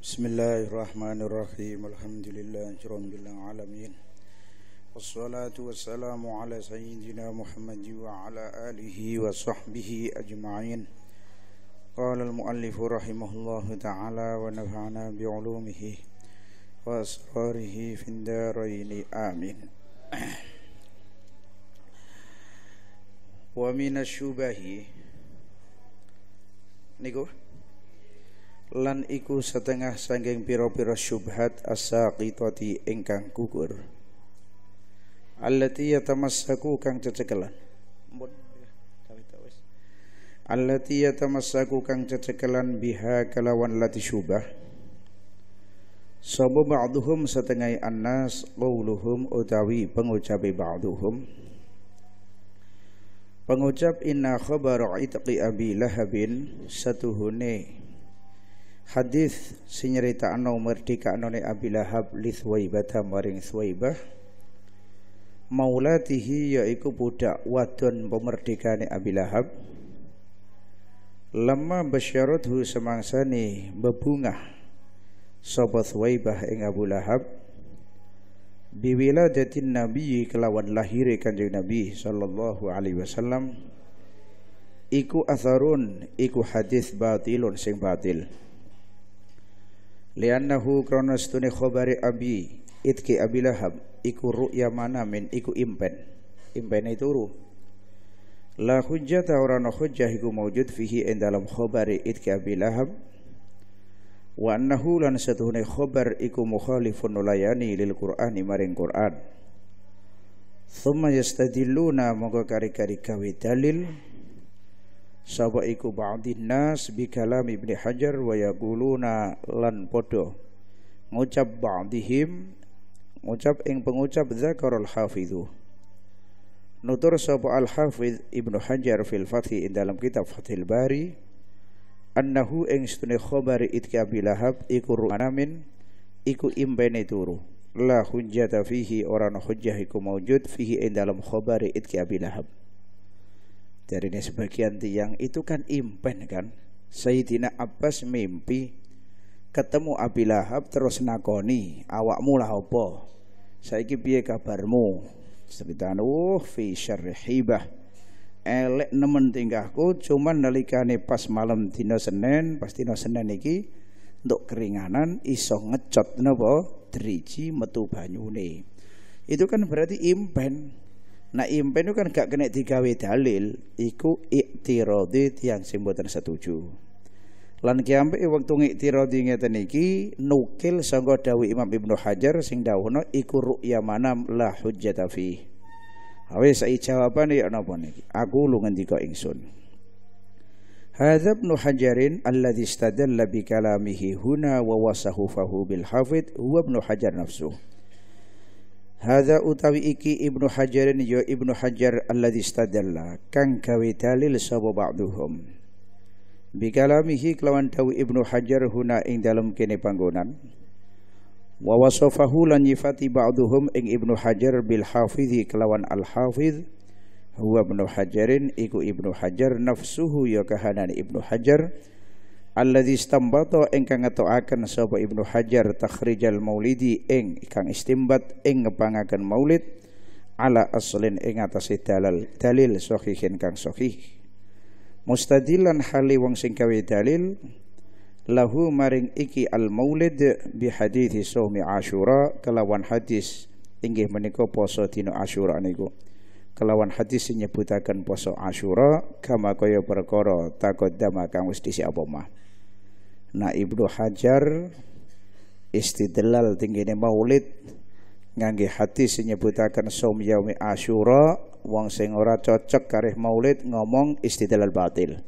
بسم الله الرحمن الرحيم الحمد لله رب العالمين والصلاة والسلام على سيدنا محمد وعلى آله وصحبه أجمعين قال المؤلف رحمه الله تعالى ونفعنا بعلومه وأسراره في الدارين آمين ومن الشبه نقول lan iku setengah sanggeng pira-pira syubhat as-saqitati ingkang gugur allati yatamassaku kang cecekelan allati yatamassaku kang cecekelan biha kalawan lati syubah Sabo ba'duhum setengah annas Qawluhum utawi pengucapi ba'duhum Pengucap inna khabar itqi abi lahabin Satuhune Hadis sinyerita anau merdeka anone Abi Lahab li Suwaibata maring Suwaibah maulatihi yaiku budak wadon pemerdekane Abi Lahab lama basyarathu semangsane bebungah Sobat Suwaibah ing Abu Lahab biwiladatin nabi kelawan lahire kanjeng Nabi sallallahu alaihi wasallam iku atharun iku hadis batilun sing batil liannahu krana stune khabari abi itki abi lahab iku ru'ya manamin iku impen impen itu ru. la hujjata ora ana hujjah iku maujud fihi ing dalam khabari itki abi lahab wa annahu lan satuhune khabar iku mukhalifun nulayani lil qur'ani maring qur'an thumma yastadilluna kari-kari gawe dalil iku ba'din nas bi kalam Ibnu Hajar wa yaquluna lan podo ngucap ba'dihim ngucap ing pengucap zakarul hafidhu nutur sapa al hafidh Ibnu Hajar fil fathi ing dalam kitab Fathil Bari annahu ing sunne khabari itkabi lahab iku ru'anamin iku imbene turu la hujjata fihi orang hujjah iku maujud fihi ing dalam khabari itkabi lahab dari ini sebagian tiang itu kan impen kan. Sayyidina Abbas mimpi ketemu Abi Lahab terus nakoni awakmu lah apa? Saiki piye kabarmu? Ceritane uh fi syarri hibah. Elek nemen tingkahku cuman nalikane pas malam dina Senin, pas dina Senin iki untuk keringanan iso ngecot nopo driji metu banyune. Itu kan berarti impen Nah impen itu kan gak kena digawe dalil iku iktiradi tiang sing setuju. Lan kiampe wektu ngiktiradi ngeten iki nukil sangka Dawi Imam Ibnu Hajar sing dawuhna iku ru'ya manam la hujjata fi. Awis saiki jawabane ya napa niki? Aku lu ngendika ingsun. Hadza Ibnu Hajarin alladhi istadalla bi kalamihi huna wa wasahu fahu bil hafid huwa Ibnu Hajar nafsuhu. Hadza utawi iki Ibnu Hajarin ya Ibnu Hajar alladzi istadalla kang gawe dalil sapa ba'dhum. Bikalamihi kelawan dawu Ibnu Hajar huna ing dalem kene panggonan. Wa wasafahu lan nyifati ba'dhum ing Ibnu Hajar bil hafizi kelawan al hafiz huwa Ibnu Hajarin iku Ibnu Hajar nafsuhu ya kahanan Ibnu Hajar alladzi istambata ingkang ngetokaken sapa Ibnu Hajar takhrijal maulidi ing ikang istimbat ing ngepangaken maulid ala aslin ing atase dalil dalil sahihin kang sahih mustadilan hali wong sing gawe dalil lahu maring iki al maulid bi hadithi sohmi asyura kelawan hadis inggih menika poso dina asyura niku kelawan hadis nyebutaken poso asyura kama kaya perkara takoddama kang wis aboma. apa mah Nah Ibnu Hajar istidlal tinggine maulid ngangge hati nyebutaken saum yaumi asyura wong sing ora cocok kareh maulid ngomong istidlal batil.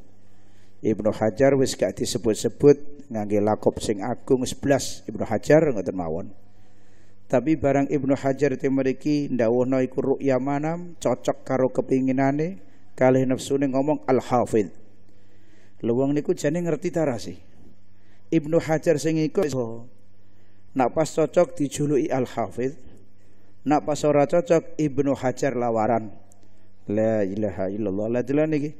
Ibnu Hajar wis gak disebut-sebut ngangge lakop sing agung 11 Ibnu Hajar ngoten mawon. Tapi barang Ibnu Hajar te mriki ndawuhna iku ru'ya manam cocok karo kepinginane kali nafsune ngomong al-hafid. luang niku jani ngerti tarasi. Ibnu Hajar sing iku oh, nak pas cocok dijuluki Al Hafidh nak pas ora cocok Ibnu Hajar lawaran la ilaha illallah la dalan iki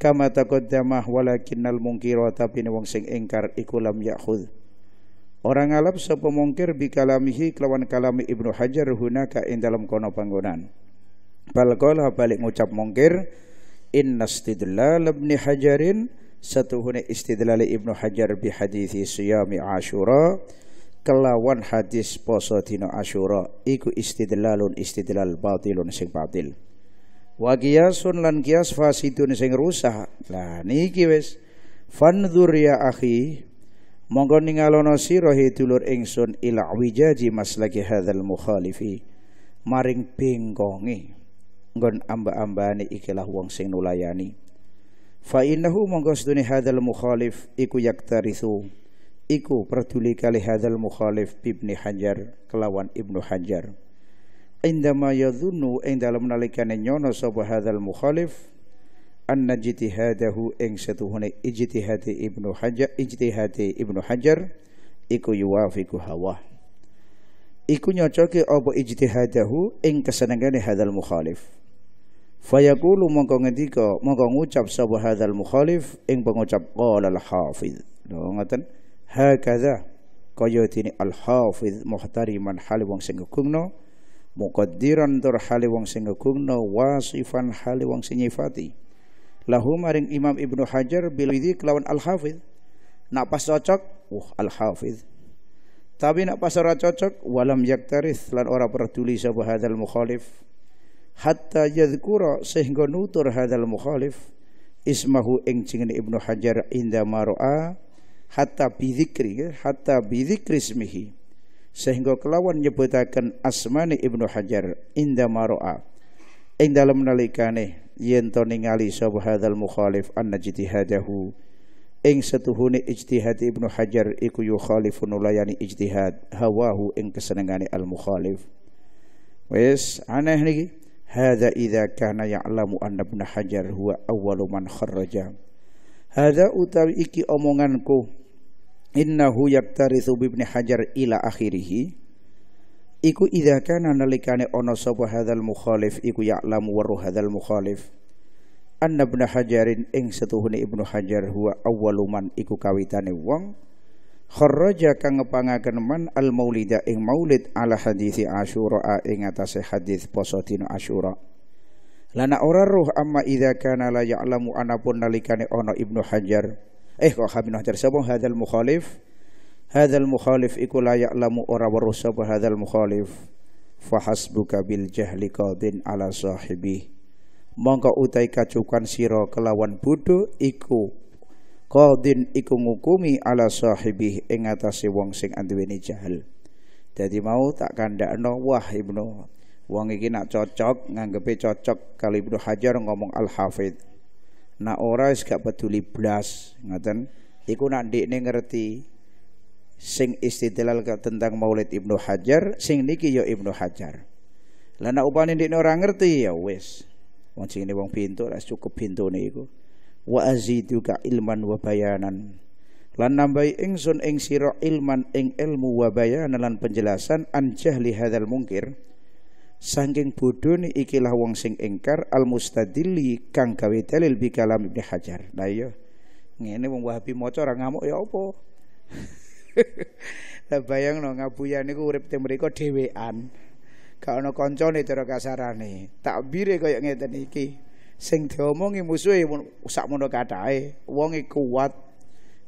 kama taqaddamah walakinnal munkira tapi wong sing ingkar iku lam yakhudh Orang Arab sapa mungkir bikalamihi kelawan kalami Ibnu Hajar hunaka ing dalam kono panggonan. Bal qala balik ngucap mungkir inna istidlal Ibnu Hajarin satu huni istidlali Ibnu Hajar bi hadithi siyami Ashura kelawan hadis poso tino Ashura iku istidlalun istidlal batilun sing batil. Wa qiyasun lan qiyas fasidun sing rusak. Lah niki wis fanzur ya akhi monggo ningalono sira dulur ingsun ila wijaji maslaki hadzal mukhalifi maring bengkonge nggon amba-ambane ikilah wong sing nulayani fa innahu mongko sedune hadzal mukhalif iku yaktarisu iku perduli kali hadzal mukhalif ibni Hajar kelawan Ibnu Hajar indama yadhunnu ing dalem nalikane nyono sapa hadzal mukhalif anna jitihadahu ing setuhune ijtihadi Ibnu Hajar ijtihadi Ibnu Hajar iku yuwafiku hawa iku nyocoke apa ijtihadahu ing kesenengane hadzal mukhalif Fayaqulu mongko ngendika mongko ngucap sapa hadzal mukhalif ing pengucap qala al hafiz. Lho ngoten hakaza kaya dene al hafiz muhtariman hale wong sing ngugungno muqaddiran tur hale wong sing ngugungno wasifan hale wong sing nyifati. Lahu maring Imam Ibnu Hajar bil kelawan al hafiz. Nak pas cocok, uh al hafiz. Tapi nak pas ora cocok, walam yaktarith lan ora peduli sapa hadzal mukhalif hatta yadhkura sehingga nutur hadal mukhalif ismahu ing jenenge Ibnu Hajar inda maroa hatta bidzikri ya, hatta bidzikri ismihi sehingga kelawan nyebutakan asmani Ibnu Hajar inda maroa ing dalem nalikane yen to ningali sapa hadal mukhalif anna jitihadahu ing setuhune ijtihad Ibnu Hajar iku yukhalifu layani ijtihad hawahu ing kesenengane al mukhalif wis aneh niki Hada idza kana ya'lamu anna Ibnu Hajar huwa awwalu man kharraja. Hada utawi iki omonganku innahu yaktarithu bi Ibnu Hajar ila akhirih. Iku idza kana nalikane ono sapa hadzal mukhalif iku ya'lamu waru hadzal mukhalif. Anna Ibnu Hajarin ing setuhuni Ibnu Hajar huwa awwalu man iku kawitane wong kharraja kang ngepangaken man al maulida ing maulid ala hadithi asyura ing atase hadis poso dina asyura lana ora ruh amma idza kana la ya'lamu anapun nalikane ana ibnu hajar eh kok ibnu hajar sapa hadzal mukhalif hadzal mukhalif iku la ya'lamu ora weruh sapa hadzal mukhalif fa hasbuka bil jahli qadin ala sahibi mongko utai kacukan siro kelawan bodho iku qadin iku ngukumi ala sahibih ing atase wong sing anduweni jahil dadi mau tak kandakno wah ibnu wong iki nak cocok nganggepe cocok kali ibnu hajar ngomong al hafid nak ora wis gak peduli blas ngoten iku nak ndekne ngerti sing istidlal tentang Maulid Ibnu Hajar sing niki yo ya Ibnu Hajar lah nak upane ndekne ora ngerti ya wis wong sing wong pintu ras cukup pintune iku wa juga ilman wa bayanan lan nambahi ingsun ing sira ilman ing ilmu wa bayanan lan penjelasan an jahli hadzal mungkir saking bodhone ikilah wong sing ingkar al mustadilli kang gawe dalil bi kalam Ibnu Hajar nah iya ngene wong Wahabi maca ora ngamuk ya apa Lah bayangno ngabuyan niku urip te mriku dhewean. Gak ana kancane cara kasarane. Takbire kaya ngeten iki sing diomongi musuhe sakmono kathahe wonge kuat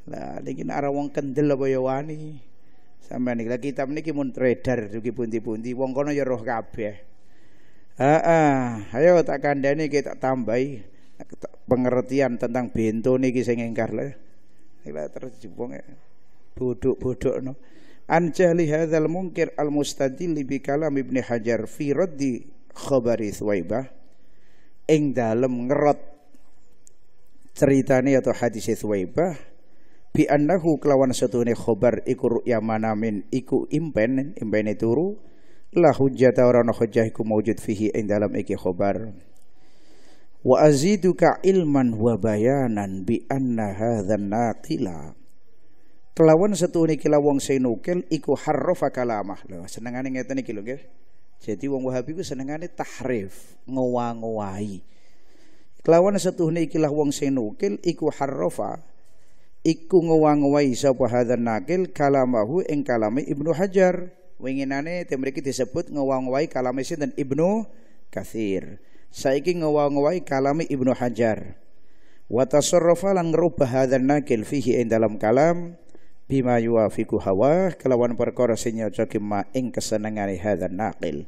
lah niki nek wong kendel apa ya wani sampean iki kitab niki mun redar dugi pundi-pundi wong kono ya roh kabeh Heeh, ayo tak kandhani kita tambahi pengertian tentang bento niki sing engkar lah, Ila terus jupung ya. bodok no, An jahli hadzal munkir al mustadil bi kalam Ibnu Hajar fi raddi khabari Thuwaibah ing dalem ngerot ceritane atau hadis Suwaibah bi annahu kelawan setune khobar iku ru'ya manamin iku impen impene turu la hujjata ora ana hujjah iku maujud fihi ing dalam iki khobar wa aziduka ilman wa bayanan bi anna hadzan naqila kelawan setune kila wong sing nukil iku harrafa kalamah lho senengane ngeten iki lho nggih jadi wong Wahabi ku senengane tahrif, ngowah-ngowahi. Kelawan setuhne ikilah wong sing nukil iku harrafa iku ngowah-ngowahi sapa hadzal nakil kalamahu ing kalame Ibnu Hajar. Winginane temeriki mriki disebut ngowah-ngowahi kalame sinten Ibnu Katsir. Saiki ngowah-ngowahi kalami Ibnu Hajar. Wa tasarrafa lan ngerubah hadzal nakil fihi ing dalam kalam bima yuwafiqu hawa kelawan perkara sing nyocoki ma ing kesenengane hadzal naqil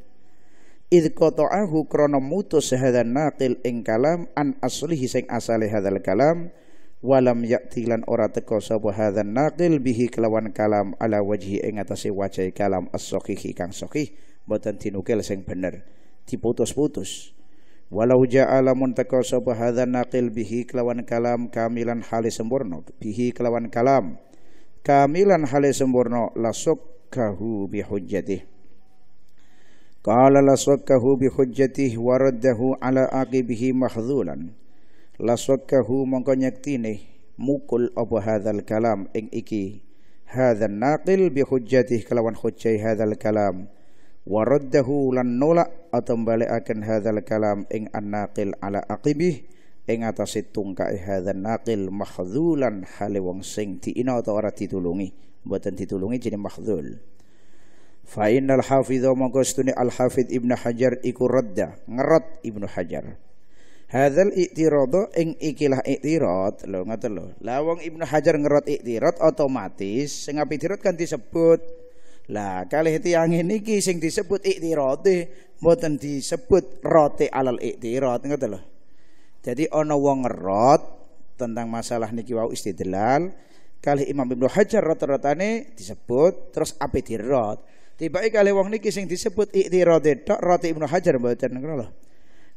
id qata'ahu krana mutus hadzal naqil ing kalam an aslihi sing asale hadzal kalam walam yakti lan ora teko sapa hadzal naqil bihi kelawan kalam ala wajhi ing atase wajhi kalam as-sahihi kang sahih boten tinukil sing bener diputus-putus walau ja'ala muntaka sapa hadzal naqil bihi kelawan kalam kamilan halis sempurna bihi kelawan kalam kamilan hale sempurna lasokkahu bihujjatih Qala lasokkahu bihujjatih waraddahu ala aqibihi mahzulan lasokkahu mongko nyektine mukul apa hadzal kalam ing iki hadzan naqil bihujjatih kelawan hujjai hadzal kalam waraddahu lan nolak atau akan hadzal kalam ing an-naqil ala aqibih ing atase tungkae hadzal naqil mahdzulan hale wong sing diina utawa ora ditulungi mboten ditulungi jadi mahdzul fa innal hafidha mongko stune al hafid ibnu hajar iku radda ngerot ibnu hajar hadzal i'tiradu ing ikilah i'tirad lho ngoten lho la wong ibnu hajar ngerot i'tirad otomatis sing apitirad kan disebut lah kalih tiyang niki sing disebut i'tirade mboten disebut rote alal i'tirad ngoten lho jadi ono wong ngerot tentang masalah niki wau istidlal kali Imam Ibnu Hajar rata-ratane disebut terus ape dirot. Tiba kali wong niki sing disebut iktirade tok roti Ibnu Hajar mboten ngono lho.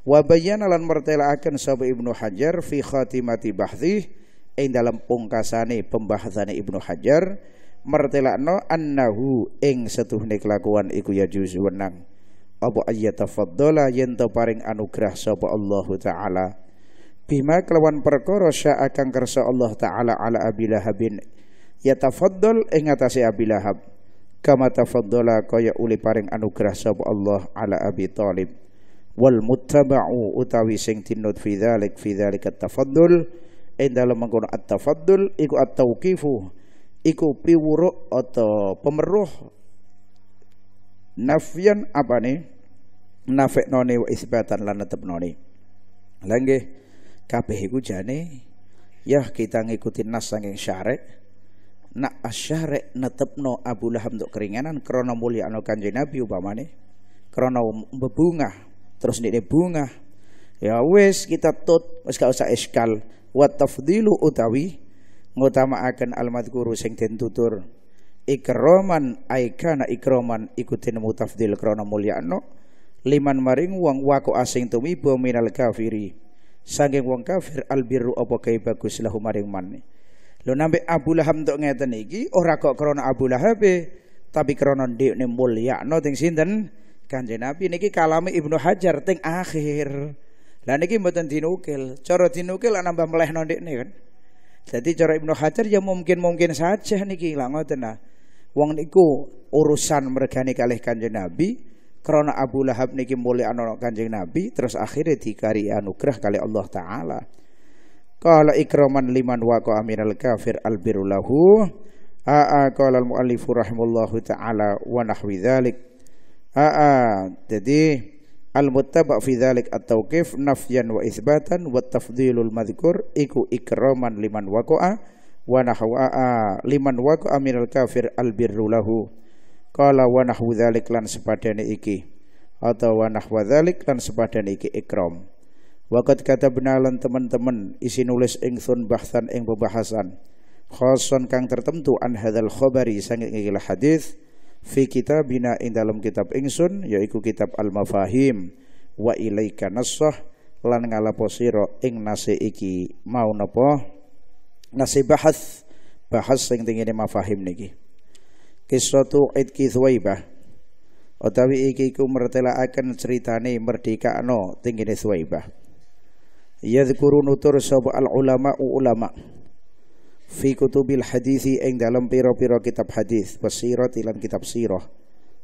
Wa bayyana lan mertelaaken sapa Ibnu Hajar fi khatimati bahthi ing dalam pungkasane pembahasane Ibnu Hajar mertelakno annahu ing setuhne kelakuan iku ya juz wenang apa ayyatafaddala yen paring anugrah sapa Allah taala bima kelawan perkara syaa akan kersa Allah taala ala Abi Lahabin yatafaddal ing atase Abi Lahab kama tafaddala kaya uli paring anugerah sapa Allah ala Abi Talib wal muttaba'u utawi sing tinut fi dzalik fi dzalika tafaddul ing dalem mengkono at-tafaddul iku at-tauqifu iku piwuruk atau pemeruh nafyan apa nih nafek noni wa isbatan lan tetep noni langgih kabeh iku jane ya kita ngikutin nas saking syarek nak asyare netepno Abu Lahab untuk keringanan krono mulia no kanjeng Nabi upamane krono bebunga terus nek bunga ya wes kita tut wis gak usah eskal wa tafdilu utawi akan almat guru sing den tutur ikroman aikana ikroman ikutin mutafdil krono mulia no liman maring wong wako asing tumibo minal kafiri sanging wong kafir al birru apa kae bagus lahu maring man lho nambe Abu Lahab tok ngeten iki ora kok krana Abu Lahab tapi krana ndekne mulyakno teng sinten Kanjeng Nabi niki kalame Ibnu Hajar teng akhir lah niki mboten dinukil cara dinukil nambah melehno ndekne kan jadi cara Ibnu Hajar ya mungkin-mungkin saja niki lah ngoten nah wong niku urusan mergani kalih Kanjeng Nabi karena Abu Lahab niki mulai anak kanjeng Nabi terus akhirnya dikari anugerah kali Allah Ta'ala. Kala ikraman liman wako aminal kafir albirulahu Aa kala al-muallifu ta'ala wa nahwi dhalik. Aa jadi al-muttabak fi dhalik at-tawqif nafyan wa isbatan wa tafdilul madhkur iku ikraman liman waqa wa nahwa liman wako aminal kafir albirulahu lahu. Qala wa nahwu dzalik lan sepadane iki atau wa nahwa dzalik lan sepadane iki ikram. Waqat kata benalan teman-teman isi nulis ingsun bahsan ing pembahasan khoson kang tertentu an hadzal khobari sanging ikil hadis fi kitabina ing dalam kitab ingsun yaitu kitab al mafahim wa ilaika nassah lan ngalaposiro sira ing nase iki mau napa Nasi bahas bahas sing tingene mafahim niki Kisratu Idki Thuwaibah Utawi iki iku mertelaaken critane merdekakno tinggine Thuwaibah Yadhkuru nutur sapa al ulama ulama fi kutubil hadithi ing dalam pira-pira kitab hadis wasirah lan kitab sirah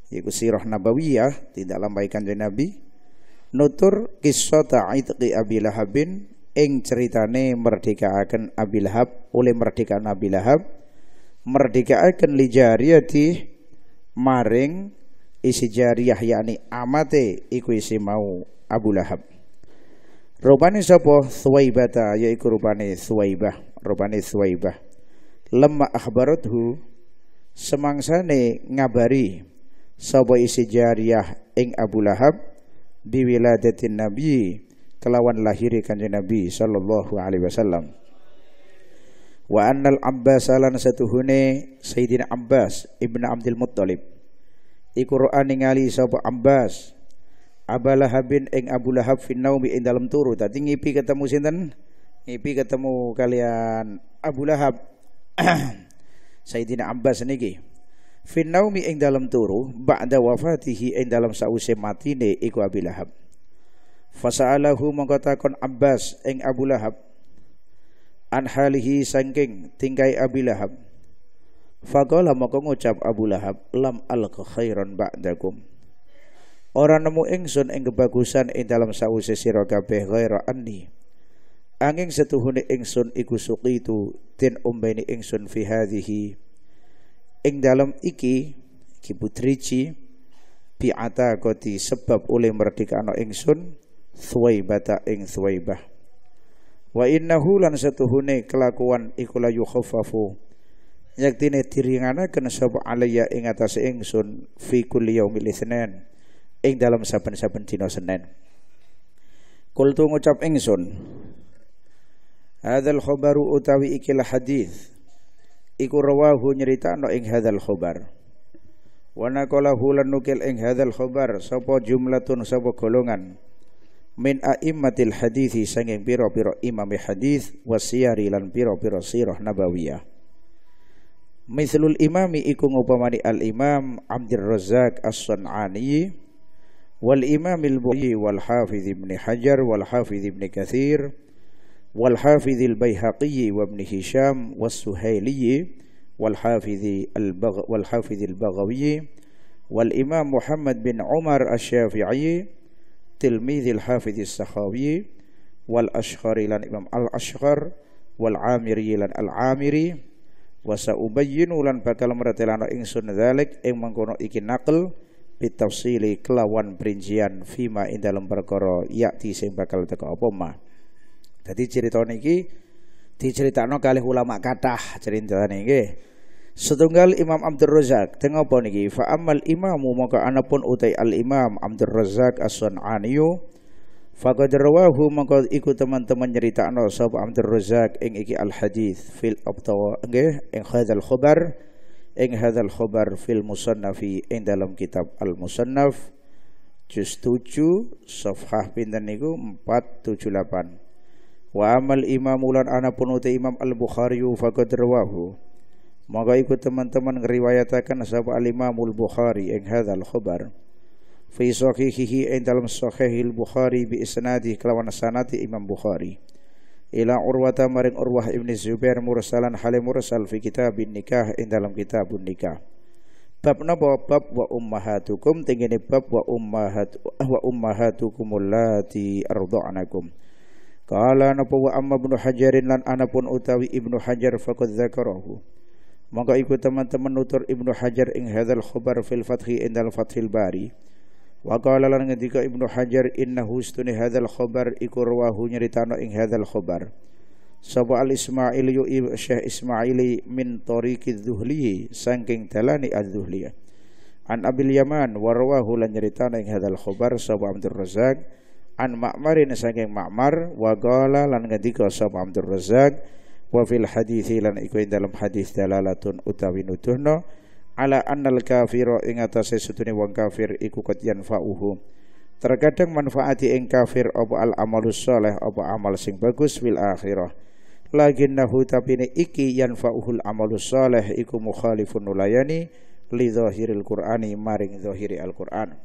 yaiku sirah nabawiyah di dalam baikan Nabi nutur kisah ta'idqi Abi Lahabin ing ceritane merdekaaken Abi Lahab oleh merdekakan Abi Lahab merdekaaken li jariyati maring isi jariyah yakni amate iku isi mau Abu Lahab rupane sapa Thuwaibata yaiku rupane Thuwaibah rupane Thuwaibah lemma akhbarathu semangsane ngabari sapa isi jariyah ing Abu Lahab biwiladatin nabi kelawan lahiri kanjeng nabi sallallahu alaihi wasallam wa annal Abbas lan satuhune Sayyidina Abbas ibn Abdul Muttalib iku ro'a ningali sapa Abbas Abu Lahabin ing Abu Lahab fin naumi ing dalem turu tadi ngipi ketemu sinten ngipi ketemu kalian Abu Lahab Sayyidina Abbas niki fin naumi ing dalem turu ba'da wafatihi ing dalem sause matine iku Abu Lahab Fasa'alahu mengatakan Abbas ing Abu Lahab an halihi sangking tingkai Abi Lahab Faqala maka ngucap Abu Lahab lam al khairan ba'dakum Orang nemu ingsun ing kebagusan ing dalam sawise sira kabeh ghaira anni Angin setuhuni ingsun iku itu, ten umbeni ingsun fi hadhihi ing dalam iki iki putrici bi'ata koti sebab oleh merdeka ana ingsun Thuwaibata ing Thuwaibah wa innahu lan satuhune kelakuan iku la yukhaffafu yaktine diringanaken sapa alayya ing atase ingsun fi kulli yaumil ing dalam saben-saben dina Senin kultu ngucap ingsun hadzal khabaru utawi ikil hadis iku rawahu no ing hadzal khabar wa naqalahu lan nukil ing hadzal khabar sapa jumlatun sapa golongan min a'immatil hadithi sanging biro-biro imami hadith wasiyari lan biro-biro sirah nabawiyah mislul imami iku ngupamani al-imam Abdul Razak As-Sun'ani wal imam al-Bukhari wal Hafiz Ibn Hajar wal Hafiz Ibn Kathir wal Hafiz al-Baihaqi wa Ibn Hisham wa Suhaili wal Hafiz al-Bagh wal Hafiz al-Baghawi wal imam Muhammad bin Umar Asy-Syafi'i tilmidhil hafidhis sakhawi wal ashkhari lan imam al ashkhar wal amiri lan al amiri wasa ubayyinu lan bakal meretelana ingsun dzalik ing mengkono iki nakal bitafsili kelawan perincian fima ing dalam perkara yakti sing bakal teka apa ma dadi cerita niki diceritakno kalih ulama kathah cerita niki Setunggal Imam Abdul Razak tengah apa niki fa amal imamu maka anapun utai al Imam Abdul Razak As-Sun'aniyu faqad rawahu maka ikut teman-teman nyeritakno sab Abdul Razak ing iki al hadis fil abtawa nggih ing hadzal khobar ing hadzal khobar fil musannafi ing dalam kitab al musannaf juz 7 safhah pinten niku 478 wa amal imamulan anapun utai Imam Al Bukhari faqad rawahu maka ikut teman-teman ngeriwayatakan sahabat al-imamul Bukhari yang hadal khobar. Fi sahihihi yang dalam sahihil Bukhari bi isnadi kelawan sanati Imam Bukhari. Ila urwata maring urwah ibni Zubair mursalan halim mursal fi kitabin nikah yang dalam kitabun nikah. Bab napa bab wa ummahatukum tingene bab wa ummahat wa ummahatukum allati arda'nakum. Kala napa wa amma ibnu Hajarin lan anapun utawi ibnu Hajar faqad zakarahu. Maka ikut teman-teman nutur Ibnu Hajar ing hadzal khabar fil fathi indal fathil bari. Wa qala lan Ibnu Hajar innahu stuni hadzal khabar iku rawahu nyeritano ing hadzal khabar. Sapa al Ismail yu Syekh Ismaili min tariqi dzuhli saking dalani adz An Abil Yaman wa lan nyeritano ing hadzal khabar sapa Abdul Razzaq an Ma'marin saking Ma'mar wa qala lan ketika sapa Abdul wa fil hadithi lan dalam hadis dalalatun utawi nuduhno ala annal kafiro ingatase sutuni wang kafir iku qad yanfa'uhu terkadang manfaati ing kafir apa al amalus saleh apa amal sing bagus fil akhirah lakinnahu tapi ne iki fauhul amalus saleh iku mukhalifun nulayani li zahiril qur'ani maring zahiri al qur'an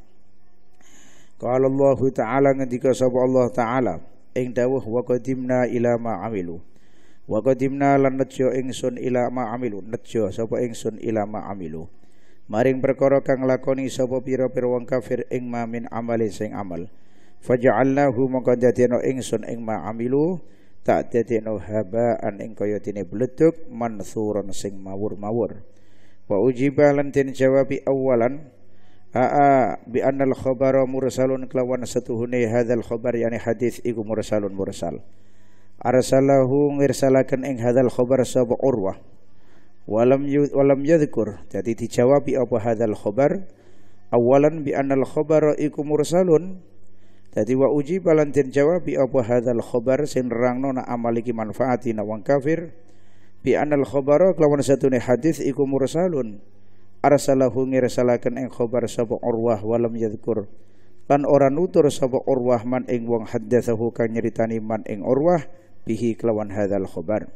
qala Allah ta'ala ngendika Allah ta'ala ing dawuh wa qadimna ila ma amilu wa qadimna lan nejo ingsun ila ma amilu nejo sapa ingsun ila ma amilu maring perkara kang lakoni sapa pira-pira wong kafir ing ma min amali sing amal faja'alnahu mongko dadekno ingsun ing ma amilu tak dadekno habaan ing kaya dene bleduk mansuran sing mawur-mawur wa ujiba lan den jawabi awalan aa bi annal khabara mursalun kelawan setuhune hadzal khabar yani hadis iku mursalun mursal, mursal arsalahu ngirsalakan ing hadal khobar sapa Urwah walam walam yadhkur jadi dijawabi ya apa hadal khobar awalan bi anal khobara iku mursalun jadi wa uji balantin jawabi ya apa hadal khobar sin rangno na amaliki manfaati nawang wang kafir bi annal khobara kelawan nih hadis iku mursalun arsalahu ngirsalakan ing khobar sapa Urwah walam yadhkur lan orang nutur sapa Urwah man ing wong haddatsahu kang nyeritani man ing Urwah bihi kelawan hadzal khabar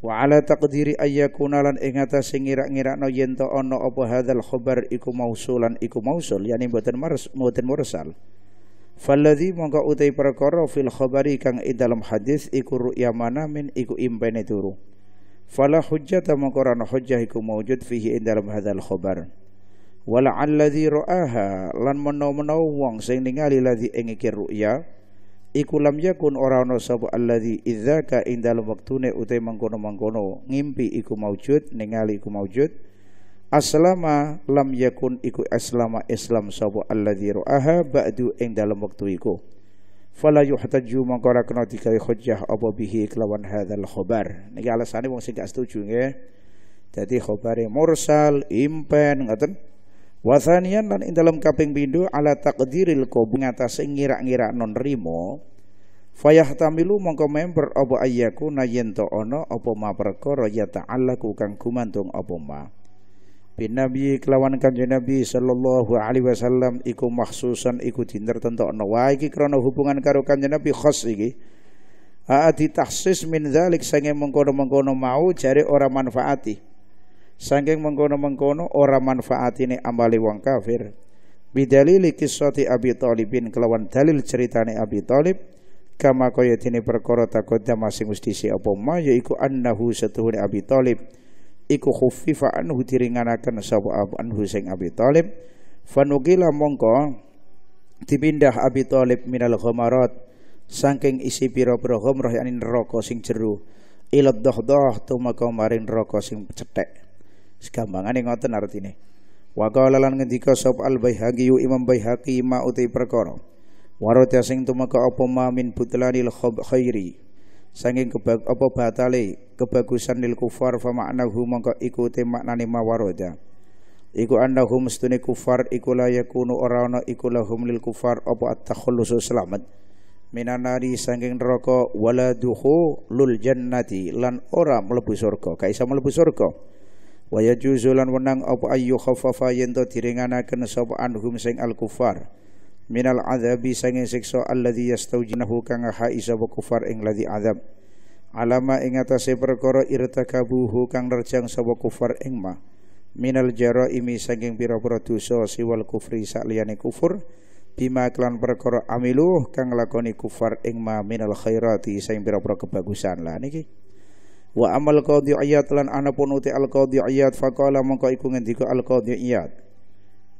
wa ala taqdiri ayyakuna lan ing atase ngira-ngirakno yen to ana apa hadzal khabar iku mausulan iku mausul yani mboten mars mboten mursal Faladhi mongko utai perkara fil khabari kang ing dalam hadis iku ru'ya manamin iku impene turu. Fala hujjata mongko rana hujjah iku mawjud fihi ing dalam hadzal khabar. Wala alladhi ra'aha lan menawa-menawa wong sing ningali ladhi ing iki ru'ya iku lam yakun ora ana sapa allazi idzaka indal waktune uta mangkono-mangkono ngimpi iku maujud ningali iku maujud aslama lam yakun iku aslama islam sapa allazi ra'aha ba'du ing dalam waktu iku fala yuhtaju mangkara ora kena digawe hujjah apa bihi kelawan hadzal khabar niki alasane wong sing gak setuju nggih dadi khabare mursal impen ngoten Wasanian lan ing dalam kaping pindho ala takdiril qabul ngatas ngira-ngira non rimo Tamilu mongko member apa ayyaku nayento ono apa ma jata ya ku kang gumantung opo ma bin nabi kelawan kanjeng nabi sallallahu alaihi wasallam iku maksusan iku ditertentokno wae iki krono hubungan karo kanjeng nabi khos iki Aa min zalik sange mengkono-mengkono mau jari ora manfaati Sangking mengkono-mengkono ora manfaat ini amali wong kafir. Bidalili kisoti Abi Talibin kelawan dalil ceritane Abi Talib. Kama kaya dini perkara takoda masing mustisi apa ma iku annahu setuhuni Abi Talib. Iku khufifa anhu diringanakan Abu anhu sing Abi Talib. Fanukila mongko dipindah Abi Talib minal ghomarat. Sangking isi pira-pira ghomarah yakni neraka sing jeru. Ilat doh-doh tumaka maring neraka sing cetek. Sekampangane ngoten artine. Wa qala lan ngendika sop Al Baihaqi Imam Baihaqi ma uti perkara. Warata ya sing tumeka apa ma min butlanil khairi. Sanging kebag apa batale kebagusan lil kufar fa maknahu mongko iku te maknane ma warata. Ya. Iku annahum mestune kufar iku la yakunu ora ana iku lahum lil kufar apa at-takhallusu selamat. minanari sanging neraka wala dukhulul jannati lan ora mlebu surga Kaisa iso mlebu surga wa yajuzu lan wenang apa ayu khaffafa yen to direnganaken sapa anhum sing al kufar minal azabi sange siksa alladzi yastaujinahu kang ha isa kufar ing ladzi azab alama ing atase perkara irtakabuhu kang nerjang sapa kufar ing ma minal jaraimi saking pira-pira dosa siwal kufri sakliyane kufur bima klan perkara amilu kang lakoni kufar ing ma minal khairati saking pira-pira kebagusan lah niki wa amal qadhi ayat lan pun uti al qadhi ayat faqala mongko iku ngendika al qadhi ayat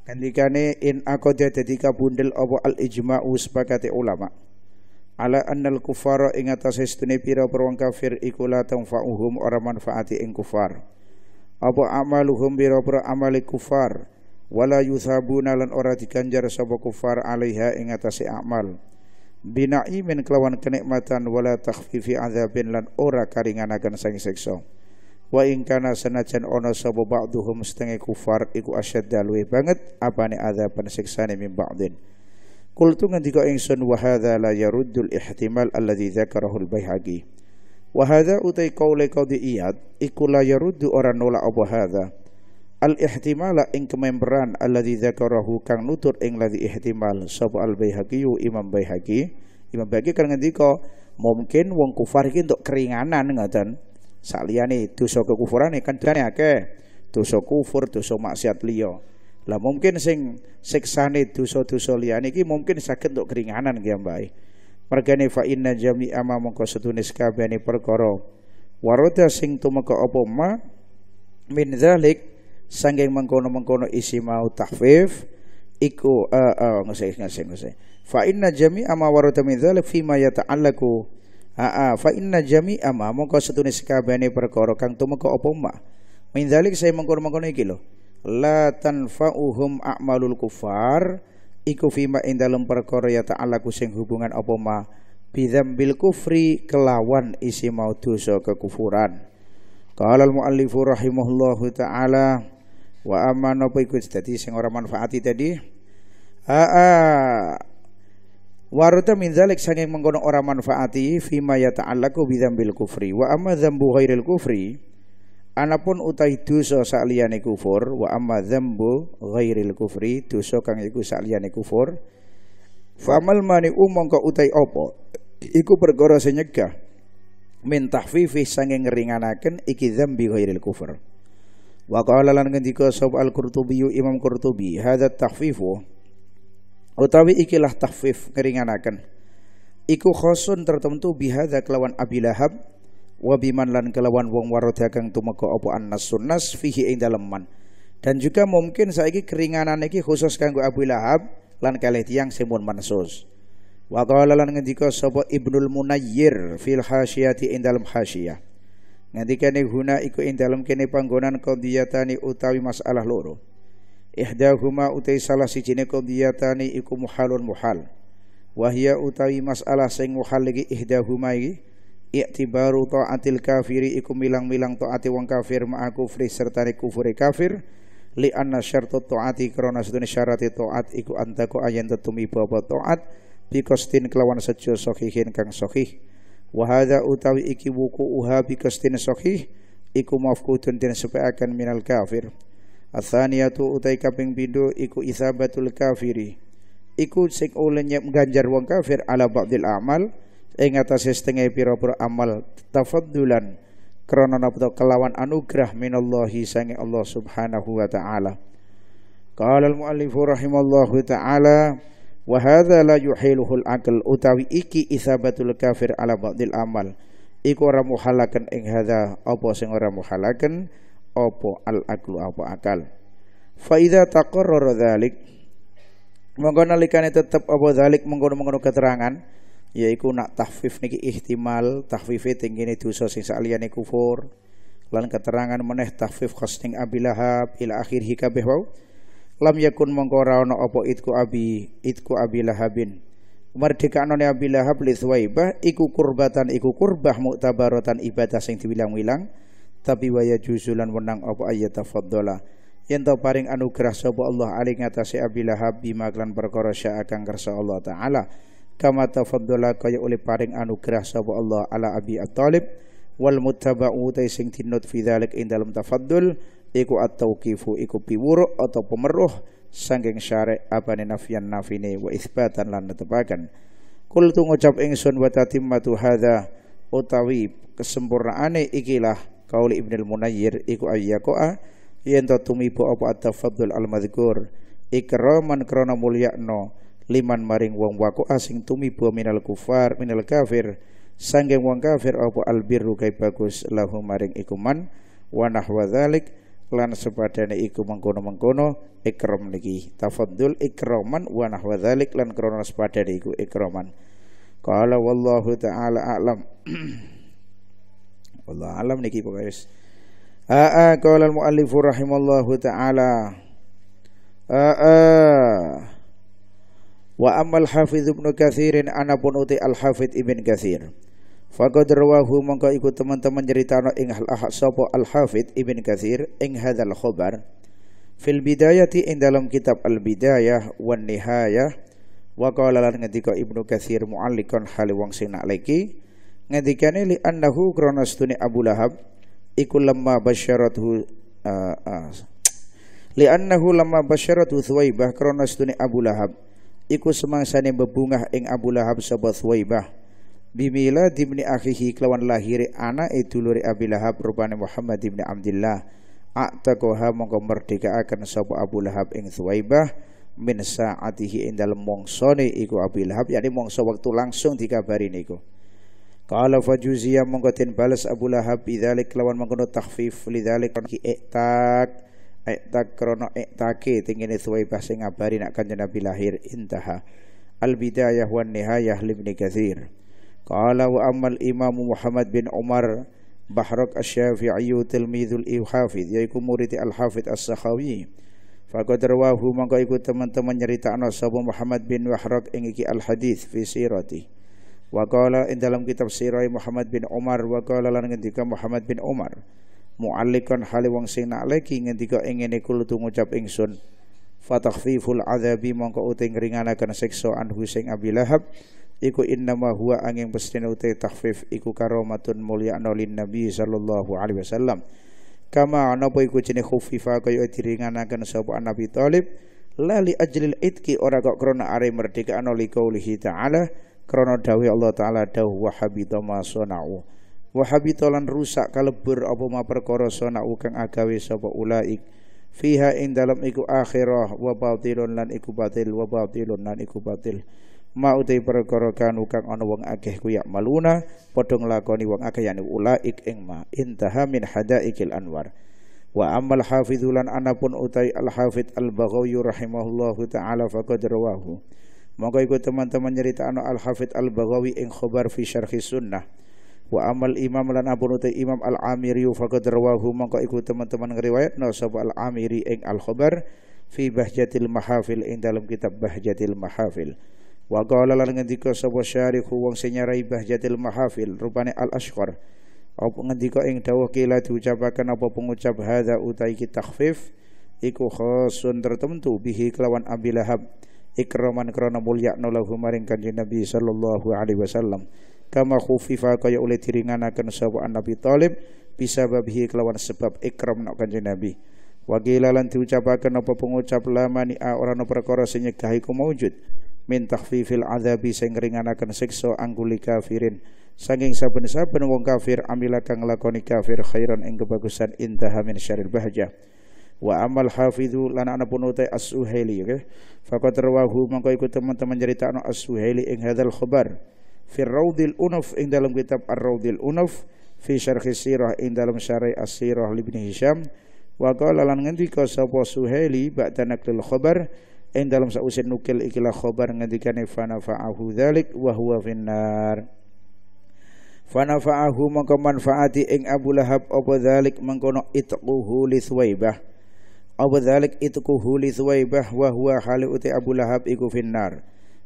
kandikane in aqada dadi kabundel apa al ijma'u sepakate ulama ala annal kufara ing atase setune pira perwong kafir iku la tanfa'uhum ora manfaati ing kufar apa amaluhum pira pira amali kufar wala yusabuna lan ora diganjar sapa kufar alaiha ing atase amal bina'imin kelawan kenikmatan wala takhfifi azabin lan ora karinganakan sang seksa wa in senajan ono sabu ba'duhum setengah kufar iku asyadda luwih banget apane azaban siksane min ba'din Kultu ngendika ingsun wahada hadza la yaruddul ihtimal alladhi dzakarahu bayhagi. Wahada utai kau qadi diiyad iku la yaruddu ora nolak apa hadza. al ihtimala ing kememberan alladzi dzakarahu kang nutur ing ladzi ihtimal sapa al baihaqi imam baihaqi imam baihaqi kan ngendika mungkin wong kufar iki untuk keringanan ngoten saliyane dosa kekufuran kan dene akeh dosa kufur dosa maksiat liya lah mungkin sing siksane dosa-dosa liyane iki mungkin sakit untuk keringanan ki mbae mergane fa inna jami'a ma mongko setune kabehane perkara warada sing tumeka apa ma min dzalik sanggeng mengkono-mengkono isi mau tahfif iku uh, eh, uh, eh, ngasih. ngusik ngusik fa inna jami ama warata min dzalik fi ma alaku. aa fa inna jami ama mongko setune sekabehane perkara kang tumeka apa ma min dzalik saya mengkono-mengkono iki lho la tanfa'uhum a'malul kufar iku fi ma ing yata perkara yata'allaqu sing hubungan apa ma bidzambil kufri kelawan isi mau dosa kekufuran qala al muallifu rahimahullahu ta'ala wa aman apa iku dadi sing ora manfaati tadi aa waruta min zalik sanging mengkono ora manfaati fima yata'allaqu bi dzambil kufri wa amma dzambu ghairil kufri anapun utai dosa sakliyane kufur wa amma dzambu ghairil kufri dosa kang iku sakliyane kufur famal mani mongko utai opo iku perkara sing nyegah min sange sanging ringanaken iki dzambi ghairil kufur Wa qala lan ngendika sab al-Qurtubi Imam Qurtubi hadza tahfifu utawi ikilah tahfif keringanakan. iku khosun tertentu bihadza kelawan Abi Lahab wa biman lan kelawan wong warodha kang tumeka apa sunnas fihi ing dalem dan juga mungkin saiki keringanan iki khusus kanggo Abu Lahab lan kalih tiyang simun mansus wa qala lan ngendika sapa Ibnul Munayyir fil hasyiyati ing dalem hasyiyah ngendikane guna iku ing dalem kene panggonan qadhiyatani utawi masalah loro ihdahuma utai salah sijine qadhiyatani iku muhalun muhal wahya utawi masalah sing muhal lagi ihdahuma iki i'tibaru taatil kafiri iku milang-milang taati wong kafir aku kufri serta kufure kafir li anna syartu taati krana sedune syarate taat iku antaku ayen tetumi bapa taat bikostin kelawan sejo sahihin kang sohi wa hadza utawi iki wuku'uha bi kastin sahih iku mafqudun den akan minal kafir tu utai kaping pindho iku isabatul kafiri iku sing oleh ganjar wong kafir ala ba'dil amal ing atas setengah pira-pira amal tafaddulan krana napa kelawan anugerah minallahi sange Allah Subhanahu wa taala qala al rahimallahu taala wa hadza la yuhiluhul aql utawi iki isabatul kafir ala ba'dil amal iku ora muhalaken ing hadza apa sing ora muhalaken apa al aqlu apa akal fa idza taqarrara dzalik monggo nalikane tetep apa dzalik mengkono-mengkono keterangan yaiku nak tahfif niki ihtimal tahfife tinggine dosa sing saliyane kufur lan keterangan meneh tahfif khosning abilahab ila akhir kabeh wau lam yakun mongko ora ana apa itku abi itku abi lahabin merdekakno Abi Lahab li Suwaibah iku kurbatan iku kurbah muktabaratan ibadah sing diwilang-wilang tapi waya juzulan wenang apa ayat faddola yen to paring anugerah sapa Allah ali ngatasi Abi Lahab bima klan perkara akan kersa Allah taala kama tafaddola kaya oleh paring anugerah sapa Allah ala Abi At-Thalib wal muttaba'u ta sing dinut fi dzalik ing dalam tafaddul iku at-tauqifu iku piwuruk atau pemeruh sangking apa apane nafian nafine wa isbatan lan netepaken kul tu ngucap ingsun wa tatimmatu hadza utawi kesempurnaane ikilah kauli Ibnu Munayyir iku ayyaqa yen to tumiba apa at-tafaddul al-madhkur ikraman krana mulyakno liman maring wong wako asing tumiba minal kufar minal kafir sanggeng wong kafir apa albirru kai bagus lahu maring ikuman wa nahwa dzalik lan sepadane iku mengkono-mengkono ikram niki tafadhul ikraman wa nahwa lan kronos sepadane iku ikraman qala wallahu taala alam wallahu alam niki pokokis aa qala al muallif rahimallahu taala aa wa ammal hafidh ibnu katsirin anapun uti al hafid ibn katsir Faqad rawahu mongko iku teman-teman nyeritano ing hal ahad Al Hafid Ibn Katsir ing hadal khobar fil bidayati ing dalam kitab Al Bidayah wan Nihayah wa qala ngedika Ibnu Katsir muallikon hale wong sing nak leki Ngedikani li annahu krana Abu Lahab iku lemma basyarathu li annahu lemma basyarathu Thuwaibah krana Abu Lahab iku semangsane bebungah ing Abu Lahab sapa Thuwaibah bimila dibni akhihi kelawan lahiri anak eduluri Abi Lahab rupani Muhammad ibni Abdullah aqtaqaha mongko merdekaaken sapa Abu Lahab ing Thuwaibah min saatihi ing dalem iku Abi Lahab yakni mongso waktu langsung dikabari niku Qala fajuziya mongko den bales Abu Lahab bidzalik kelawan mengkono takhfif lidzalik iktak iktak krono iktake tingene Thuwaibah sing ngabari nak kanjeng Nabi lahir intaha al bidayah wan nihayah libni katsir amal Imamu Muhammad bin Omar, Bahrak بحرك الشافعي تلميذ Ihafid yaitu murid al hafid As-Sakhawi Faqad rawahu maka ikut teman-teman nyerita anak Muhammad bin Wahrak ing iki al-hadith fi sirati. Wa qala dalam kitab sirai Muhammad bin Umar wa qala lan ngendika Muhammad bin Umar mu'allikan hale wong sing nakleki ngendika ing ngene kula ngucap ingsun fatakhfiful adzabi mongko uteng ringanaken siksa anhu sing Abi Lahab iku innama huwa angin pestina utai takhfif iku karomatun mulia nolin nabi sallallahu alaihi wasallam kama ana apa iku jenenge khufifa kaya diringanaken sapa Nabi lali ajlil itki ora kok krana are merdeka ana likaulihi ta'ala krana dawuh Allah taala dawuh wa habita ma sanau wa habita lan rusak kalebur apa ma perkara sanau kang agawe sapa ulaik fiha ing dalam iku akhirah wa batilun lan iku batil wa batilun lan iku batil ma uti perkara kanu kang ana wong akeh ku yak maluna padha nglakoni wong akeh yani ik ing ma intaha min hadaikil anwar wa amal hafidzulan anapun utai al hafid al baghawi rahimahullahu taala faqad rawahu monggo iku teman-teman nyerita ana al hafid al baghawi ing khobar fi syarhi sunnah wa amal imam lan apun uti imam al amiri faqad rawahu mangko iku teman-teman no sapa al amiri ing al khabar fi bahjatil mahafil ing dalam kitab bahjatil mahafil wa qala lan ngendika sapa syarikhu wong sing nyarai bahjatil mahafil rupane al ashqar apa ngendika ing dawuh kila diucapaken apa pengucap hadza utai ki takhfif iku khasun tertentu bihi kelawan abilahab ikraman krana mulya nolahu maring kanjeng nabi sallallahu alaihi wasallam kama khufifa kaya oleh diringanaken sapa Nabi Thalib bisa babihi kelawan sebab ikram nak kanjeng Nabi Wakila lan diucapaken apa pengucap lama a ah, ora no perkara sing nyegahi ku Mintah min takhfifil azabi sing akan sekso angguli kafirin sanging saben-saben wong kafir amila kang lakoni kafir khairan ing kebagusan intaha min syaril bahjah wa amal hafidhu lan ana pun utai as-suhaili okay? faqad rawahu mangko iku teman-teman cerita as-suhaili ing hadal khabar fi Raudil Unuf ing dalam kitab Ar-Raudil Unuf fi Syarh Sirah ing dalam Syarah As-Sirah Ibn Hisham wa qala lan ngendika sapa Suhaili ba'da naqlil khabar ing dalam sausin nukil ikilah khabar ngendikane fanafa'ahu dzalik wa huwa finnar fanafa'ahu maka manfaati ing Abu Lahab apa dzalik mengkono itquhu li Suwaibah apa dzalik itquhu li Suwaibah wa huwa hali uti Abu Lahab iku finnar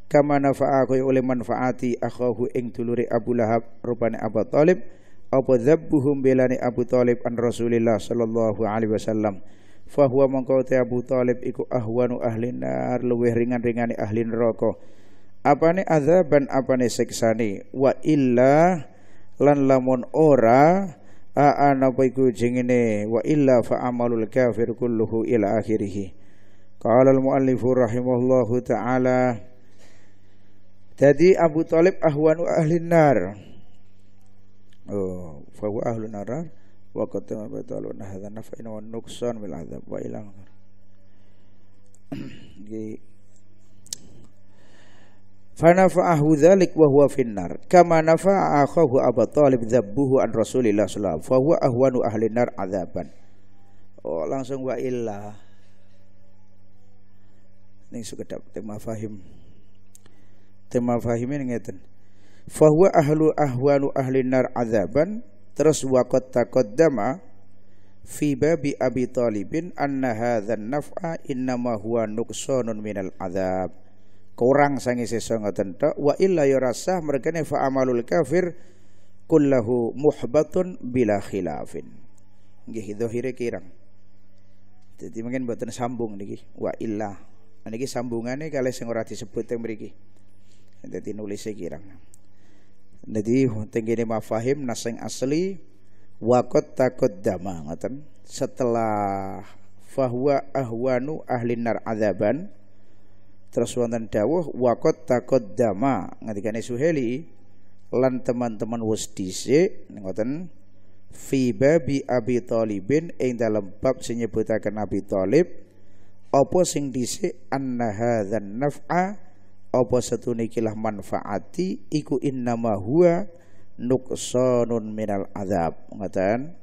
kama nafa'a kaya oleh manfaati akhahu ing tuluri Abu Lahab rupane Abu Talib apa dzabbuhum belani Abu Talib an Rasulillah sallallahu alaihi wasallam fahuwa mongko te Abu Talib iku ahwanu ahli nar ahlin ringan-ringane ahli neraka apane azaban apane seksani? wa illa lan lamun ora aa ana apa iku jengene wa illa fa amalul kafir kulluhu ila akhirih qala al muallifu rahimahullahu ta'ala jadi Abu Talib ahwanu ahlin nar. Oh, fahu ahlu nar wa qatam Abu Talib hadana fa inna nuksan bil azab wa ilang. Jadi ahudalik dzalik wa huwa finnar kama nafa akhahu Abu Talib dzabbuhu an Rasulillah sallallahu alaihi wasallam fa huwa ahwanu ahli nar Oh langsung wa illa. Ini sekedap tema fahim tema fahimin ngeten fahuwa ahlu ahwalu ahli nar azaban terus waqad taqaddama fi babi Abi Talibin anna dan naf'a innama huwa nuqsanun minal azab kurang sangi sesa ngoten wa illa yurasah mereka fa amalul kafir kullahu muhbatun bila khilafin nggih dhahire kirang jadi mungkin buatan sambung niki wa illa niki sambungane kali sing ora disebut teng mriki jadi nulis kirang jadi ini mafahim naseng asli wakot takut dama ngoten setelah fahuwa ahwanu ahlin nar azaban terus wonten dawuh wakot takut dama ngendikane Suheli lan teman-teman wis dhisik ngoten fi babi Abi Thalibin ing dalam bab sing Abi Thalib apa sing dhisik anna hadzan naf'a apa setune kilah manfaati iku innama huwa nuksonun minal azab ngaten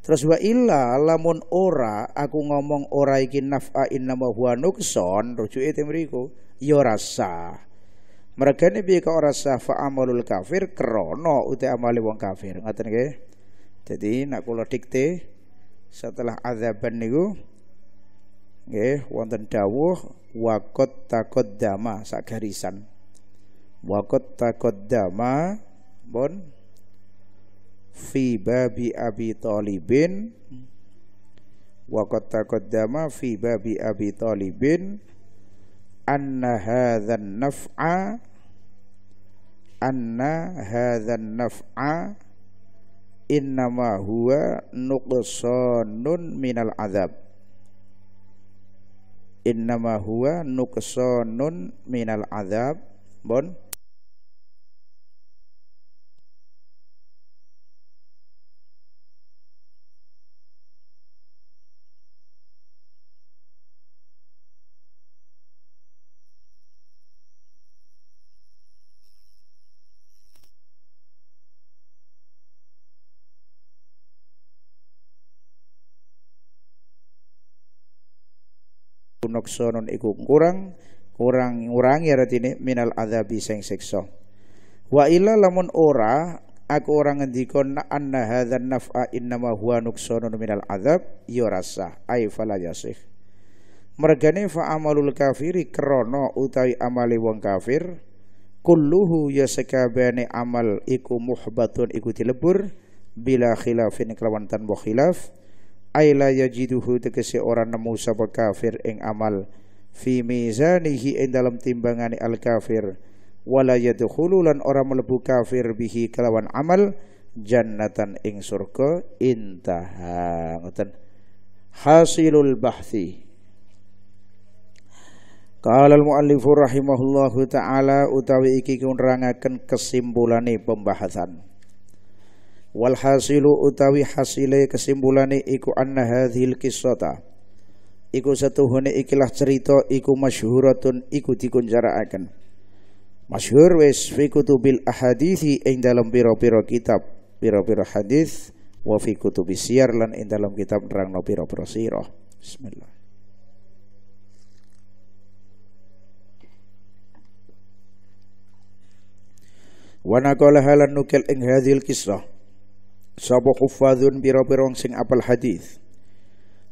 terus wa illa lamun ora aku ngomong ora iki naf'a innama huwa nukson. rujuke te mriku ya rasa mereka ini biar kau rasa fa amalul kafir krono uti amali wong kafir ngaten ke. jadi nak kulo dikte setelah azaban niku nggih wonten dawuh Takot taqaddama sak garisan Takot taqaddama bon fi babi Abi Wakot Takot taqaddama fi babi Abi Talibin anna hadzan naf'a anna hadzan naf'a innama huwa nuqsanun minal azab innama huwa nuksonun minal azab bon nuksanun iku kurang kurang ya artine minal adzabi sing siksa wa illa lamun ora aku orang ngendikon anna hadzan naf'a innama huwa nuksonun minal adzab ya rasah ay fala yasih mergane fa amalul kafiri krana utawi amale wong kafir kulluhu ya sekabehane amal iku muhbatun iku dilebur bila khilafin kelawan tanpa khilaf aila yajiduhu tegese ora nemu sapa kafir ing amal fi mizanihi ing dalam timbangane al kafir wala yadkhulu lan ora mlebu kafir bihi kelawan amal jannatan ing surga intaha ngoten hasilul bahthi Qala al-muallifu rahimahullahu taala utawi iki kunrangaken kesimpulane pembahasan Walhasilu utawi hasile kesimpulane iku anna hadhil kisota iku setuhune ikilah cerita iku masyhuratun iku dikunjaraaken masyhur wis fi kutubil ahadithi ing dalam pira-pira kitab pira-pira hadis wa fi kutubis siyar lan ing dalam kitab nerangno pira-pira sirah bismillah Wa naqala halan nukil ing hadhil kisah sapa huffazun pira-pira sing apal hadis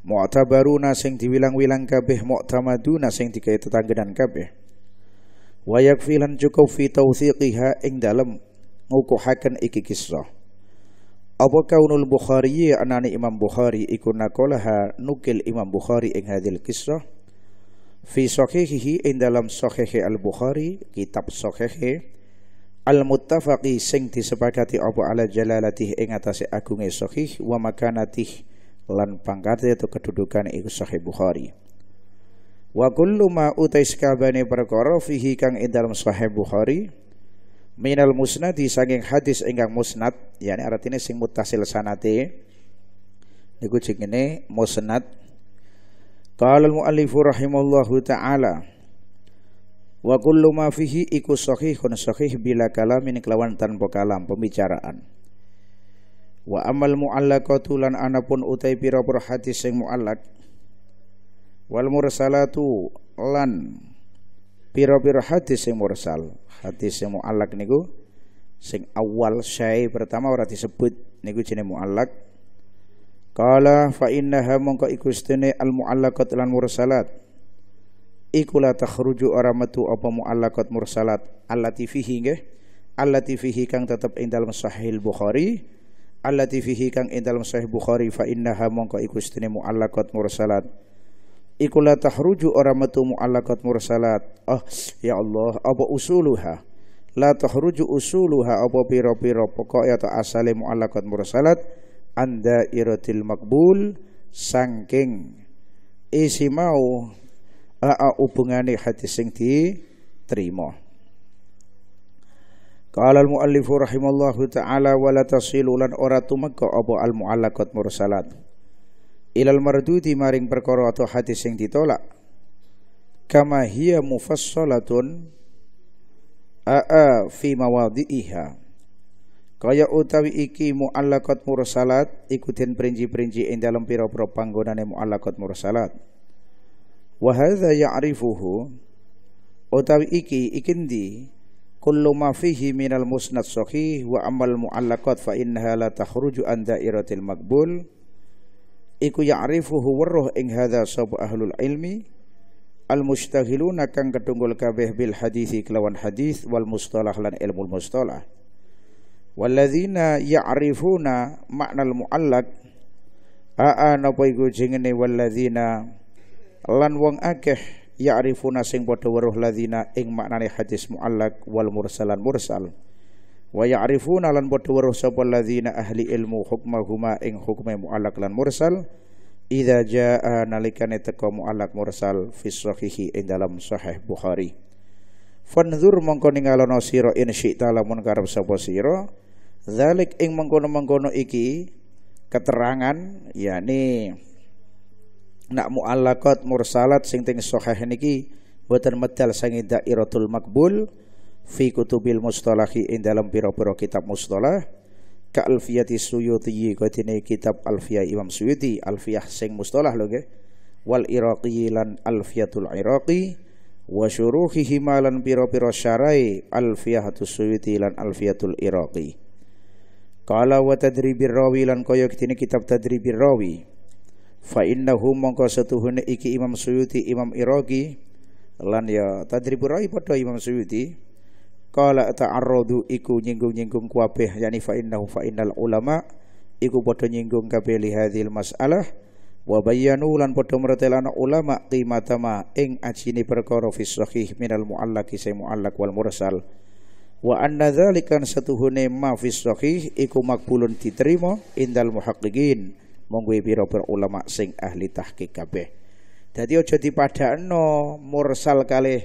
mu'tabaruna sing diwilang-wilang kabeh mu'tamaduna sing digawe tetanggenan kabeh wa yakfi lan cukup fi tawthiqiha ing dalem ngukuhaken iki kisah apa kaunul Bukhari anani Imam Bukhari iku nakolaha nukil Imam Bukhari ing hadil kisah fi sahihihi ing dalam sahihi al-Bukhari kitab sahihi al muttafaqi sing disepakati apa ala jalalatih ing atase agunge sahih wa makanatih lan pangkate atau kedudukan iku sahih Bukhari wa kullu ma utai sakabane perkara fihi kang ing dalam sahih Bukhari minal musnadi saking hadis ingkang musnad yakni artine sing mutasil sanate niku jenenge musnad qala al muallif rahimallahu taala Wa kullu ma fihi iku sahihun sahih bila kalamin kelawan tanpa kalam pembicaraan. Wa amal mu'allaqatu lan anapun utai pira-pira hati sing mu'allaq. Wal mursalatu lan pira-pira hati sing mursal. Hati sing mu'allaq niku sing awal syai pertama ora disebut niku jenenge mu'allaq. Qala fa innaha mongko iku al mu'allaqat lan mursalat iku la takhruju ora metu apa muallaqat mursalat allati fihi nggih allati fihi kang tetep ing dalam sahih Bukhari allati fihi kang ing dalam sahih Bukhari fa innaha mongko iku stene muallaqat mursalat iku la takhruju ora metu muallaqat mursalat oh ya Allah apa usuluha la tahruju usuluha apa pira-pira pokok ya asale muallaqat mursalat anda iratil makbul sangking isi mau laa hubungane hadis sing diterima Qala al-muallifu rahimallahu ta'ala wa la tasilu lan ora tumeka apa al-muallaqat mursalat ilal mardudi maring perkara atau hadis sing ditolak kama hiya mufassalatun aa fi mawadhi'iha kaya utawi iki muallaqat mursalat ikutin perinci-perinci ing dalam pira-pira panggonane muallaqat mursalat وهذا يعرفه utawi iki ikindi kullu ma fihi minal musnad sahih wa amal muallaqat fa innaha la takhruju an dairatil maqbul iku ya'rifuhu warruh ing hadza sab ahlul ilmi al mustaghiluna kang ketunggul kabeh bil hadisi kelawan hadis wal mustalah lan ilmul mustalah walladzina ya'rifuna ma'nal muallaq aa napa iku jenenge walladzina lan wong akeh ya'rifuna sing padha weruh ladzina ing maknane hadis muallaq wal mursalan mursal wa ya'rifuna lan padha weruh sapa ladzina ahli ilmu hukmahuma ing hukme muallaq lan mursal idza jaa nalikane teko muallaq mursal fi sahihi ing dalam sahih bukhari fanzur mongko ningalono sira in syi'ta lamun karep sapa sira zalik ing mengkono-mengkono iki keterangan yakni nak muallakat mursalat sing teng sahih niki boten medal sange dairatul makbul fi kutubil mustalahi ing dalam pira-pira kitab mustalah ka alfiyati suyuti katene kitab alfiyah Imam Suyuti alfiyah sing mustalah lho nggih wal iraqi lan alfiyatul iraqi wa syuruhihi piro pira-pira syarai alfiyatus suyuti lan alfiyatul iraqi kala wa tadribir rawi lan kaya kitine kitab tadribir rawi fa innahu mongko setuhune iki Imam Suyuti Imam Iraqi lan ya tadribu rai padha Imam Suyuti qala ta'arradu iku nyinggung-nyinggung kuabeh yani fa innahu fa innal ulama iku padha nyinggung kabeh li hadzal mas'alah wa bayyanu lan padha mertelana ulama qimatama ing ajine perkara fi sahih minal muallaqi sai muallaq wal mursal wa anna dzalikan satuhune ma fi sahih iku makbulun diterima indal muhaqqiqin mung kuwi e pira ulama sing ahli tahqiq kabeh dadi aja dipadakno mursal kali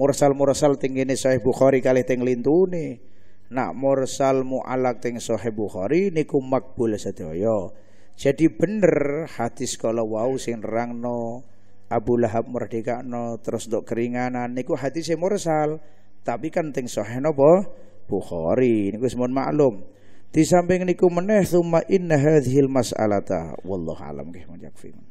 mursal-mursal tinggi ini sahih Bukhari kali teng lintune nak mursal mu'alak teng sahih Bukhari niku makbul sedaya jadi bener hadis kalau wau sing nerangno Abu Lahab no terus dok keringanan niku hadise mursal tapi kan teng sahih napa Bukhari niku semun maklum di samping niku meneh summa inna hadhil mas'alata wallahu alam nggih